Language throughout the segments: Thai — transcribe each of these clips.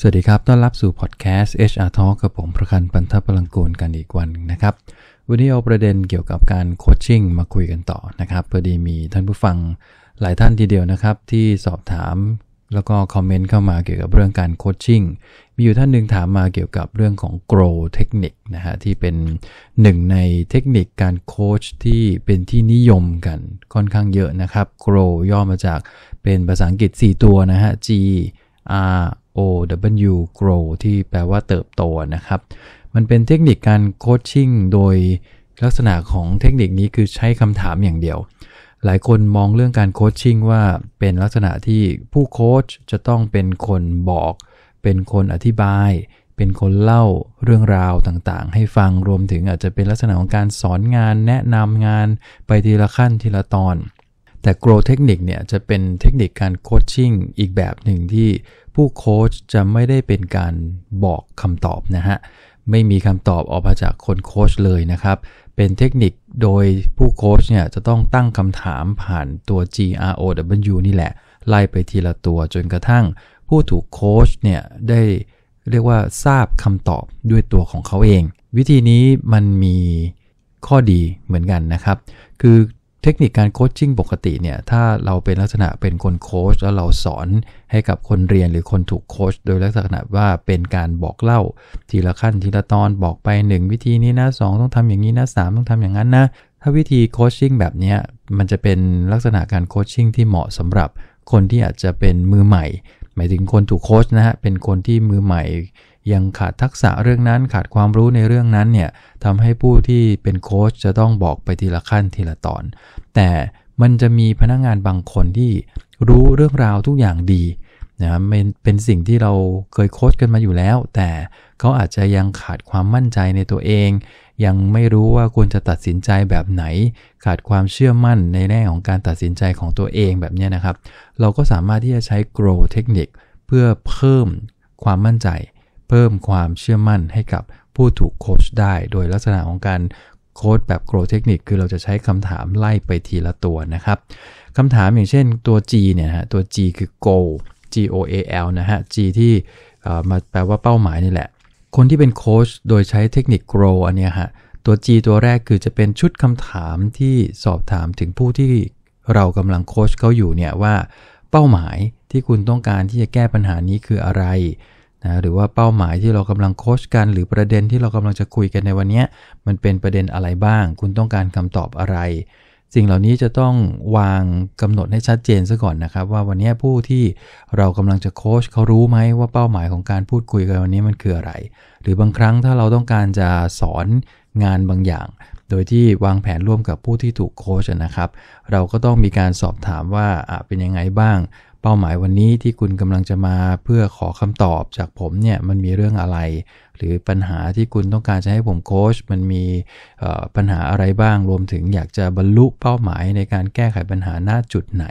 สวัสดีครับ ต้อนรับสู่พอดแคสต์ HR Talk กับผมประคันปันทพลังกูลกันอีกวันนะครับ วันนี้เอาประเด็นเกี่ยวกับการโคชชิ่งมาคุยกันต่อนะครับพอดีมีท่านผู้ฟังหลายท่านทีเดียวนะครับ ที่สอบถามแล้วก็คอมเมนต์เข้ามาเกี่ยวกับเรื่องการโคชชิ่ง มีอยู่ท่านหนึ่งถามมาเกี่ยวกับเรื่องของ grow เทคนิคนะฮะ ที่เป็นหนึ่งในเทคนิคการโคชที่เป็นที่นิยมกันค่อนข้างเยอะนะครับ grow ย่อมาจากเป็นภาษาอังกฤษ 4 ตัวนะฮะ G R OW grow ที่แปลว่าเติบโตนะครับ มันเป็นเทคนิคการโคชชิ่งโดยลักษณะของเทคนิคนี้คือใช้คำถามอย่างเดียว หลายคนมองเรื่องการโคชชิ่งว่าเป็นลักษณะที่ผู้โคชจะต้องเป็นคนบอก เป็นคนอธิบาย เป็นคนเล่าเรื่องราวต่างๆให้ฟัง รวมถึงอาจจะเป็นลักษณะของการสอนงาน แนะนำงาน ไปทีละขั้นทีละตอนแต่โกรเทคนิคเนี่ยจะเป็นเทคนิคการโคชชิ่งอีกแบบหนึ่งที่ผู้โค้ชจะไม่ได้เป็นการบอกคำตอบนะฮะไม่มีคำตอบออกมาจากคนโค้ชเลยนะครับ เป็นเทคนิคโดยผู้โค้ชเนี่ยจะต้องตั้งคำถามผ่านตัว GROW นี่แหละ ไล่ไปทีละตัวจนกระทั่ง ผู้ถูกโค้ชเนี่ยได้เรียกว่าทราบคำตอบด้วยตัวของเขาเอง วิธีนี้มันมีข้อดีเหมือนกันนะครับ คือเทคนิคการโคชชิ่งปกติเนี่ยถ้าเราเป็นลักษณะเป็นคนโคชแล้วเราสอนให้กับคนเรียนหรือคนถูกโคชโดยลักษณะว่าเป็นการบอกเล่า ทีละขั้นทีละตอนบอกไป 1 วิธีนี้นะ 2 ต้องทำอย่างนี้นะ 3 ต้องทำอย่างนั้นนะ ถ้าวิธีโคชชิ่งแบบนี้มันจะเป็นลักษณะการโคชชิ่งที่เหมาะสำหรับ คนที่อาจจะเป็นมือใหม่หมายถึงคนถูกโค้ชนะฮะเป็นคนที่มือใหม่ ยังขาดทักษะเรื่องนั้น ขาดความรู้ในเรื่องนั้นเนี่ยทำให้ผู้ที่เป็นโค้ชจะต้องบอกไปทีละขั้นทีละตอน แต่มันจะมีพนักงงานบางคนที่รู้เรื่องราวทุกอย่างดีนะเป็นเป็นสิ่งที่เราเคยโค้ชกันมาอยู่แล้วแต่เขาอาจจะยังขาดความมั่นใจในตัวเองยังไม่รู้ว่าควรจะตัดสินใจแบบไหน ขาดความเชื่อมั่นในแง่ของการตัดสินใจของตัวเองแบบนี้นะครับเราก็สามารถที่จะใช้ grow เทคนิคเพื่อเพิ่มความมั่นใจ เพิ่มความเชื่อมั่นให้กับผู้ถูกโค้ชได้ โดยลักษณะของการโค้ชแบบโก w เทคนิคคือเราจะใช้คำถามไล่ไปทีละตัวนะครับคำถามอย่างเช่นตัว G เนี่ยฮะตัว G คือ goal G O A L นะฮะ G ที่มาแปลว่าเป้าหมายนี่แหละคนที่เป็นโค้ชโดยใช้เทคนิค grow อันนี้ฮะตัว G ตัวแรกคือจะเป็นชุดคำถามที่สอบถามถึงผู้ที่เรากำลังโค้ชเขาอยู่เนี่ยว่า เป้าหมายที่คุณต้องการที่จะแก้ปัญหานี้คืออะไรนะหรือว่าเป้าหมายที่เรากำลังโค้ชกัน หรือประเด็นที่เรากำลังจะคุยกันในวันนี้มันเป็นประเด็นอะไรบ้างคุณต้องการคำตอบอะไรสิ่งเหล่านี้จะต้องวางกำหนดให้ชัดเจนซะก่อนนะครับ ว่าวันนี้ผู้ที่เรากำลังจะโค้ชเขารู้ไหมว่าเป้าหมายของการพูดคุยกันวันนี้มันคืออะไร หรือบางครั้งถ้าเราต้องการจะสอนงานบางอย่าง โดยที่วางแผนร่วมกับผู้ที่ถูกโค้ชนะครับ เราก็ต้องมีการสอบถามว่าเป็นยังไงบ้างเป้าหมายวันนี้ที่คุณกำลังจะมาเพื่อขอคำตอบจากผมเนี่ยมันมีเรื่องอะไร หรือปัญหาที่คุณต้องการจะให้ผมโค้ชมันมีปัญหาอะไรบ้าง รวมถึงอยากจะบรรลุเป้าหมายในการแก้ไขปัญหาหน้าจุดไหน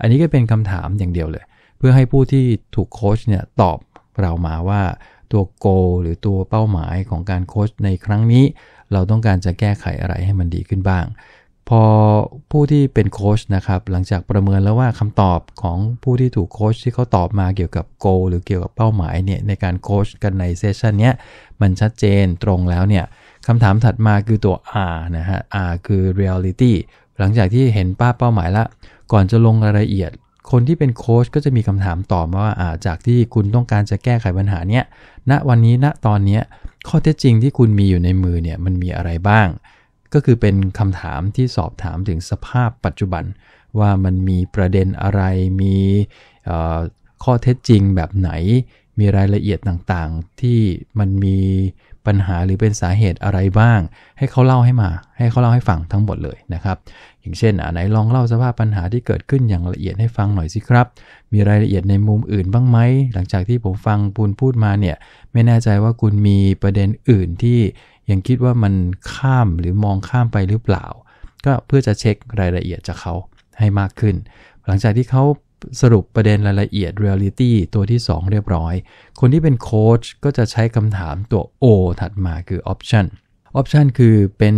อันนี้ก็เป็นคำถามอย่างเดียวเลย เพื่อให้ผู้ที่ถูกโค้ชเนี่ยตอบเรามาว่าตัวโก หรือตัวเป้าหมายของการโค้ชในครั้งนี้ เราต้องการจะแก้ไขอะไรให้มันดีขึ้นบ้างพอผู้ที่เป็นโค้ชนะครับหลังจากประเมินแล้วว่าคำตอบของผู้ที่ถูกโค้ชที่เขาตอบมาเกี่ยวกับโกหรือเกี่ยวกับเป้าหมายเนี่ยในการโค้ชกันในเซสชันเนี้ยมันชัดเจนตรงแล้วเนี่ยคำถามถัดมาคือตัว R นะฮะ R คือ reality หลังจากที่เห็นป้าเป้าหมายละก่อนจะลงรายละเอียด คนที่เป็นโค้ชก็จะมีคำถามต่อมาว่าาจากที่คุณต้องการจะแก้ไขปัญหาเนี้ยณนะวันนี้ณนะตอนเนี้ยข้อเท็จจริงที่คุณมีอยู่ในมือเนี่ยมันมีอะไรบ้างก็คือเป็นคำถามที่สอบถามถึงสภาพปัจจุบัน ว่ามันมีประเด็นอะไรมีข้อเท็จจริงแบบไหนมีรายละเอียดต่างๆที่มันมีปัญหาหรือเป็นสาเหตุอะไรบ้าง ให้เขาเล่าให้มา ให้เขาเล่าให้ฟังทั้งหมดเลยนะครับ อย่างเช่นอไหนลองเล่าสภาพปัญหาที่เกิดขึ้นอย่างละเอียดให้ฟังหน่อยสิครับ มีรายละเอียดในมุมอื่นบ้างไหม หลังจากที่ผมฟังปุนพูดมาเนี่ย ไม่แน่ใจว่าคุณมีประเด็นอื่นที่ยังคิดว่ามันข้ามหรือมองข้ามไปหรือเปล่า ก็เพื่อจะเช็ครายละเอียดจากเขาให้มากขึ้น หลังจากที่เขาสรุปประเด็นรายละเอียด Reality ตัวที่ 2 เรียบร้อย คนที่เป็นโค้ชก็จะใช้คำถามตัว O ถัดมาคือ Option Option คือเป็น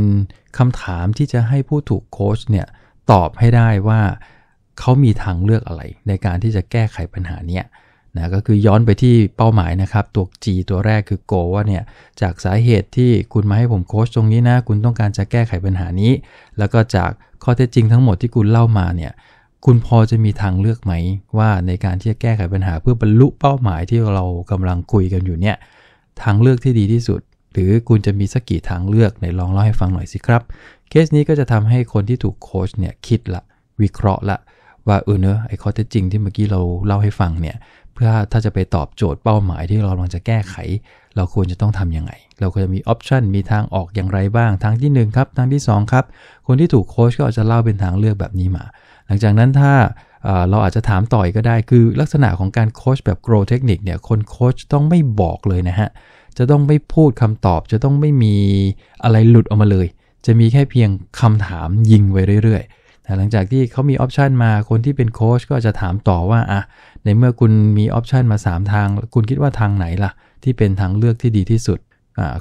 คำถามที่จะให้ผู้ถูกโค้ชเนี่ยตอบให้ได้ว่าเขามีทางเลือกอะไรในการที่จะแก้ไขปัญหานี้นะก็คือย้อนไปที่เป้าหมายนะครับ ตัว G ตัวแรกคือ Go ว่าเนี่ยจากสาเหตุที่คุณมาให้ผมโค้ชตรงนี้นะ คุณต้องการจะแก้ไขปัญหานี้ แล้วก็จากข้อเท็จจริงทั้งหมดที่คุณเล่ามาเนี่ยคุณพอจะมีทางเลือกไหม ว่าในการที่จะแก้ไขปัญหาเพื่อบรรลุเป้าหมายที่เรากำลังคุยกันอยู่เนี่ยทางเลือกที่ดีที่สุด หรือคุณจะมีสักกี่ทางเลือกในลองเล่าให้ฟังหน่อยสิครับเคสนี้ก็จะทำให้คนที่ถูกโค้ชเนี่ยคิดละวิเคราะห์ละ ว่าเออเนอะไอ้ข้อเท็จจริงที่เมื่อกี้เราเล่าให้ฟังเนี่ยเพื่อถ้าจะไปตอบโจทย์เป้าหมายที่เรากำลังจะแก้ไข เราควรจะต้องทํำยังไง เราควรจะมีออปชันมีทางออกอย่างไรบ้างทางที่1ครับทางที่2ครับ คนที่ถูกโค้ชก็อาจจะเล่าเป็นทางเลือกแบบนี้มาลังจากนั้นถ้าเราอาจจะถามต่ออีกก็ได้ คือลักษณะของการโค้ชแบบโกรเทคนิคเนี่ยคนโค้ชต้องไม่บอกเลยนะฮะ จะต้องไม่พูดคำตอบจะต้องไม่มีอะไรหลุดออกมาเลย จะมีแค่เพียงคำถามยิงไปเรื่อยๆแต่หลังจากที่เขามีออปชันมาคนที่เป็นโค้ชก็จะถามต่อว่าอ่ะในเมื่อคุณมีออปชันมา 3 ทาง คุณคิดว่าทางไหนล่ะ ที่เป็นทางเลือกที่ดีที่สุด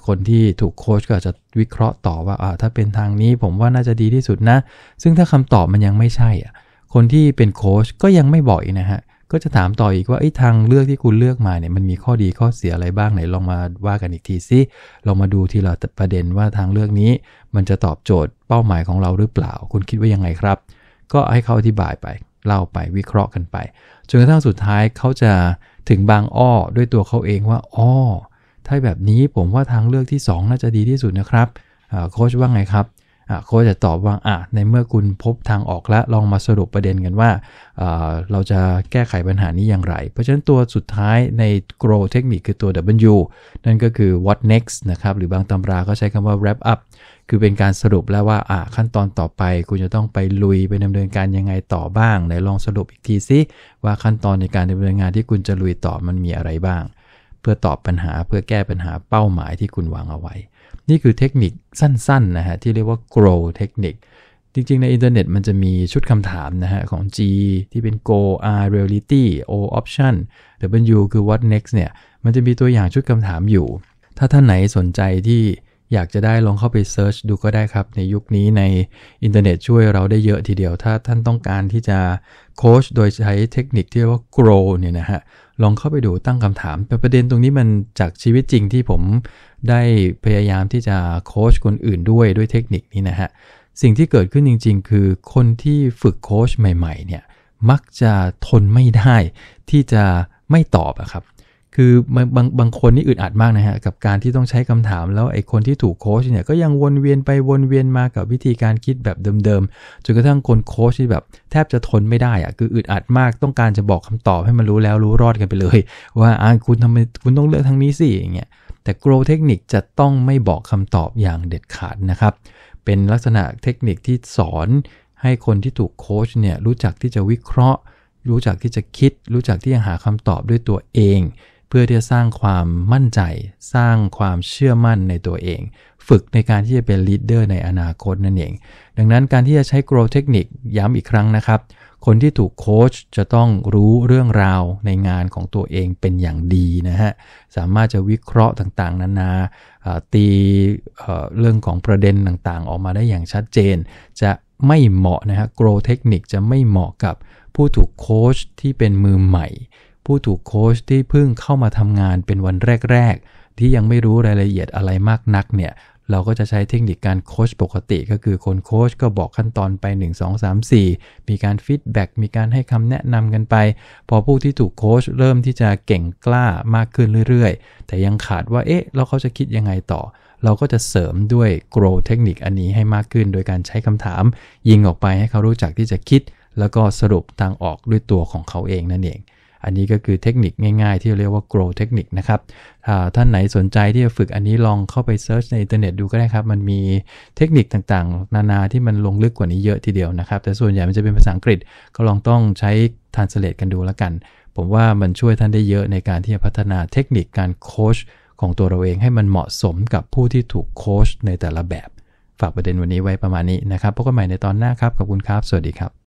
คนที่ถูกโค้ชก็จะวิเคราะห์ต่อว่าถ้าเป็นทางนี้ผมว่าน่าจะดีที่สุดนะซึ่งถ้าคำตอบมันยังไม่ใช่อ่ะคนที่เป็นโค้ชก็ยังไม่บ่อยนะฮะก็จะถามต่ออีกว่าไอ้ทางเลือกที่คุณเลือกมาเนี่ยมันมีข้อดีข้อเสียอะไรบ้างไหนลองมาว่ากันอีกทีซิลองมาดูทีละประเด็นว่าทางเลือกนี้มันจะตอบโจทย์เป้าหมายของเราหรือเปล่า คุณคิดว่ายังไงครับ ก็ให้เขาอธิบายไป เล่าไปวิเคราะห์กันไป จนกระทั่งสุดท้ายเขาจะถึงบางอ้อด้วยตัวเขาเองว่าอ้อถ้าแบบนี้ผมว่าทางเลือกที่ 2 น่าจะดีที่สุดนะครับโค้ชว่าไงครับโค้ชจะตอบว่าอ่ะในเมื่อคุณพบทางออกแล้วลองมาสรุปประเด็นกันว่า เราจะแก้ไขปัญหานี้อย่างไร เพราะฉะนั้นตัวสุดท้ายใน grow เทคนิคคือตัว W นั่นก็คือ what next นะครับ หรือบางตำราก็ใช้คำว่า wrap up คือเป็นการสรุปแล้วว่าอ่ะขั้นตอนต่อไป คุณจะต้องไปลุยไปดำเนินการยังไงต่อบ้างไหนลองสรุปอีกทีซิว่าขั้นตอนในการดำเนินงานที่คุณจะลุยต่อมันมีอะไรบ้างเพื่อตอบปัญหาเพื่อแก้ปัญหาเป้าหมายที่คุณวางเอาไว้ นี่คือเทคนิคสั้นๆนะฮะที่เรียกว่า grow เทคนิคจริงๆ ในอินเทอร์เน็ตมันจะมีชุดคำถามนะฮะของ G ที่เป็น Go R Reality O Option W คือ What Next เนี่ยมันจะมีตัวอย่างชุดคำถามอยู่ ถ้าท่านไหนสนใจที่อยากจะได้ลองเข้าไปเซิร์ชดูก็ได้ครับ ในยุคนี้ในอินเทอร์เน็ตช่วยเราได้เยอะทีเดียวถ้าท่านต้องการที่จะโค้ชโดยใช้เทคนิคที่เรียกว่า Grow เนี่ยนะฮะลองเข้าไปดูตั้งคำถาม แต่ประเด็นตรงนี้มันจากชีวิตจริงที่ผมได้พยายามที่จะโค้ชคนอื่นด้วยด้วยเทคนิคนี้นะฮะ สิ่งที่เกิดขึ้นจริงๆ คือคนที่ฝึกโค้ชใหม่ๆ เนี่ยมักจะทนไม่ได้ที่จะไม่ตอบอะครับคือบางบางบางคนนี่อึดอัดมากนะฮะกับการที่ต้องใช้คำถาม แล้วไอ้คนที่ถูกโค้ชเนี่ยก็ยังวนเวียนไปวนเวียนมากับวิธีการคิดแบบเดิมๆจนกระทั่งคนโค้ชที่แบบแทบจะทนไม่ได้อะคืออึดอัดมากต้องการจะบอกคำตอบให้มันรู้แล้วรู้รอดกันไปเลย ว่าอ่าคุณทำไมคุณต้องเลือกทางนี้สิอย่างเงี้ยแต่โกรเทคนิคจะต้องไม่บอกคำตอบอย่างเด็ดขาดนะครับ เป็นลักษณะเทคนิคที่สอน ให้คนที่ถูกโค้ชเนี่ยรู้จักที่จะวิเคราะห์ รู้จักที่จะคิด รู้จักที่จะหาคำตอบด้วยตัวเองเพื่อที่จะสร้างความมั่นใจสร้างความเชื่อมั่นในตัวเอง ฝึกในการที่จะเป็นลีดเดอร์ในอนาคตนั่นเอง ดังนั้นการที่จะใช้ grow เทคนิคย้ำอีกครั้งนะครับคนที่ถูกโค้ชจะต้องรู้เรื่องราวในงานของตัวเองเป็นอย่างดีนะฮะสามารถจะวิเคราะห์ต่างๆ นานาตีเรื่องของประเด็นต่างๆ ออกมาได้อย่างชัดเจนจะไม่เหมาะนะฮะ grow เทคนิคจะไม่เหมาะกับผู้ถูกโค้ชที่เป็นมือใหม่ผู้ถูกโค้ชที่เพิ่งเข้ามาทำงานเป็นวันแรก ๆ ที่ยังไม่รู้รายละเอียดอะไรมากนักเนี่ย เราก็จะใช้เทคนิคการโค้ชปกติก็คือคนโค้ชก็บอกขั้นตอนไป 1 2 3 4 มีการฟีดแบ็กมีการให้คำแนะนำกันไป พอผู้ที่ถูกโค้ชเริ่มที่จะเก่งกล้ามากขึ้นเรื่อย ๆ แต่ยังขาดว่า เอ๊ะ แล้วเขาจะคิดยังไงต่อ เราก็จะเสริมด้วย grow เทคนิคอันนี้ให้มากขึ้นโดยการใช้คำถาม ยิงออกไปให้เขารู้จักที่จะคิด แล้วก็สรุปทางออกด้วยตัวของเขาเองนั่นเองอันนี้ก็คือเทคนิคง่าย ๆที่เรียกว่า grow เทคนิคนะครับท่านไหนสนใจที่จะฝึกอันนี้ลองเข้าไปเซิร์ชในอินเทอร์เน็ตดูก็ได้ครับ มันมีเทคนิคต่างๆ นานาที่มันลงลึกกว่านี้เยอะทีเดียวนะครับ แต่ส่วนใหญ่มันจะเป็นภาษาอังกฤษก็ลองต้องใช้ translate กันดูแล้วกัน ผมว่ามันช่วยท่านได้เยอะในการที่จะพัฒนาเทคนิคการโค้ชของตัวเราเองให้มันเหมาะสมกับผู้ที่ถูกโค้ชในแต่ละแบบ ฝากประเด็นวันนี้ไว้ประมาณนี้นะครับพบกันใหม่ในตอนหน้าครับขอบคุณครับ สวัสดีครับ